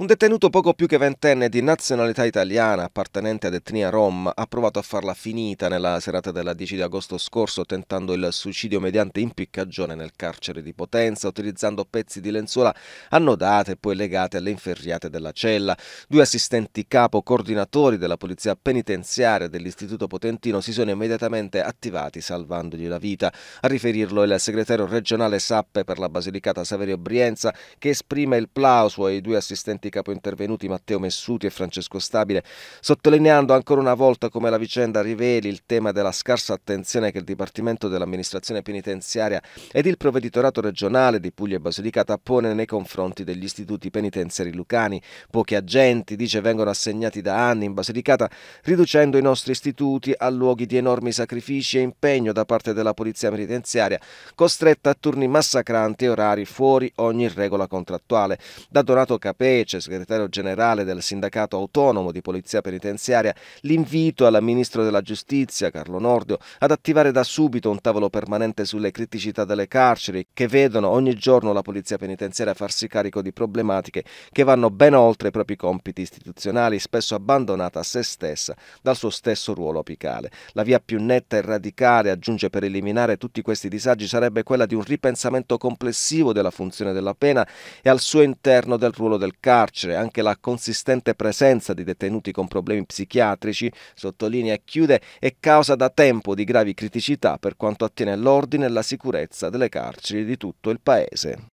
Un detenuto poco più che ventenne di nazionalità italiana, appartenente ad etnia rom, ha provato a farla finita nella serata della 10 di agosto scorso tentando il suicidio mediante impiccagione nel carcere di Potenza, utilizzando pezzi di lenzuola annodate e poi legate alle inferriate della cella. Due assistenti capo coordinatori della polizia penitenziaria dell'Istituto Potentino si sono immediatamente attivati salvandogli la vita. A riferirlo il segretario regionale Sappe per la Basilicata Saverio Brienza che esprime il plauso ai due assistenti politica, poi intervenuti Matteo Messuti e Francesco Stabile, sottolineando ancora una volta come la vicenda riveli il tema della scarsa attenzione che il Dipartimento dell'Amministrazione Penitenziaria ed il Provveditorato regionale di Puglia e Basilicata pone nei confronti degli istituti penitenziari lucani. Pochi agenti, dice, vengono assegnati da anni in Basilicata, riducendo i nostri istituti a luoghi di enormi sacrifici e impegno da parte della polizia penitenziaria, costretta a turni massacranti e orari fuori ogni regola contrattuale. Da Donato Capece, vice segretario generale del sindacato autonomo di polizia penitenziaria, l'invito al ministro della giustizia, Carlo Nordio, ad attivare da subito un tavolo permanente sulle criticità delle carceri che vedono ogni giorno la polizia penitenziaria farsi carico di problematiche che vanno ben oltre i propri compiti istituzionali, spesso abbandonata a se stessa dal suo stesso ruolo apicale. La via più netta e radicale, aggiunge per eliminare tutti questi disagi, sarebbe quella di un ripensamento complessivo della funzione della pena e al suo interno del ruolo del carcere carcere, anche la consistente presenza di detenuti con problemi psichiatrici, sottolinea e chiude, è causa da tempo di gravi criticità per quanto attiene l'ordine e la sicurezza delle carceri di tutto il Paese.